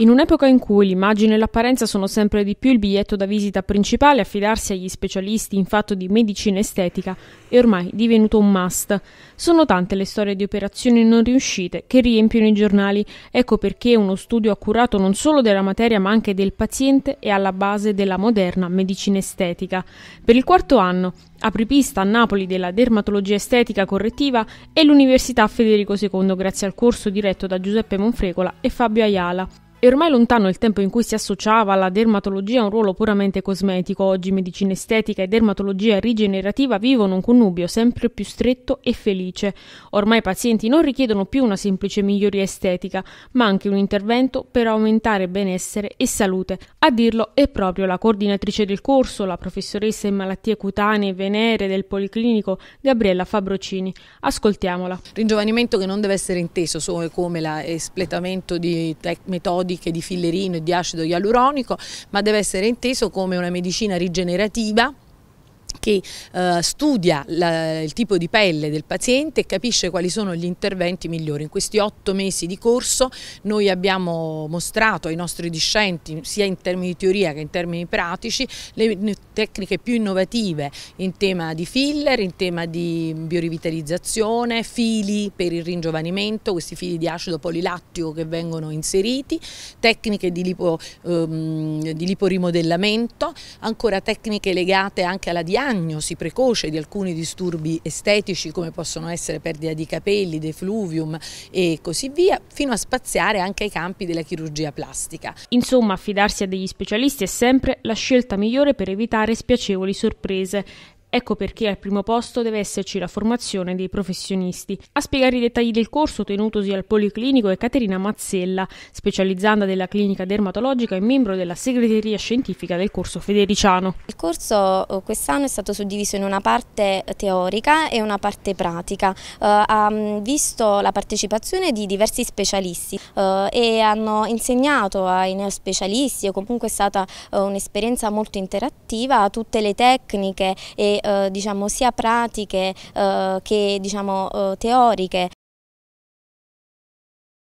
In un'epoca in cui l'immagine e l'apparenza sono sempre di più il biglietto da visita principale, affidarsi agli specialisti in fatto di medicina estetica è ormai divenuto un must. Sono tante le storie di operazioni non riuscite che riempiono i giornali, ecco perché uno studio accurato non solo della materia ma anche del paziente è alla base della moderna medicina estetica. Per il quarto anno, apripista a Napoli della dermatologia estetica correttiva e l'Università Federico II grazie al corso diretto da Giuseppe Monfregola e Fabio Ayala. È ormai lontano il tempo in cui si associava alla dermatologia un ruolo puramente cosmetico. Oggi medicina estetica e dermatologia rigenerativa vivono un connubio sempre più stretto e felice. Ormai i pazienti non richiedono più una semplice miglioria estetica, ma anche un intervento per aumentare benessere e salute. A dirlo è proprio la coordinatrice del corso, la professoressa in malattie cutanee e venere del Policlinico Gabriella Fabrocini. Ascoltiamola. Ringiovanimento che non deve essere inteso solo come l'espletamento di metodi ricche di fillerino e di acido ialuronico, ma deve essere inteso come una medicina rigenerativa che eh, studia la, il tipo di pelle del paziente e capisce quali sono gli interventi migliori. In questi otto mesi di corso noi abbiamo mostrato ai nostri discenti, sia in termini di teoria che in termini pratici, le tecniche più innovative in tema di filler, in tema di biorivitalizzazione, fili per il ringiovanimento, questi fili di acido polilattico che vengono inseriti, tecniche di, lipo, ehm, di liporimodellamento, ancora tecniche legate anche alla diagnosi diagnosi precoce di alcuni disturbi estetici come possono essere perdita di capelli, defluvium e così via, fino a spaziare anche ai campi della chirurgia plastica. Insomma, affidarsi a degli specialisti è sempre la scelta migliore per evitare spiacevoli sorprese. Ecco perché al primo posto deve esserci la formazione dei professionisti. A spiegare i dettagli del corso tenutosi al Policlinico è Caterina Mazzella, specializzanda della clinica dermatologica e membro della segreteria scientifica del corso federiciano. Il corso eh, quest'anno è stato suddiviso in una parte teorica e una parte pratica. Uh, ha mm, visto la partecipazione di diversi specialisti uh, e hanno insegnato ai neospecialisti, o comunque è stata uh, un'esperienza molto interattiva, tutte le tecniche e e eh, diciamo, sia pratiche eh, che diciamo, eh, teoriche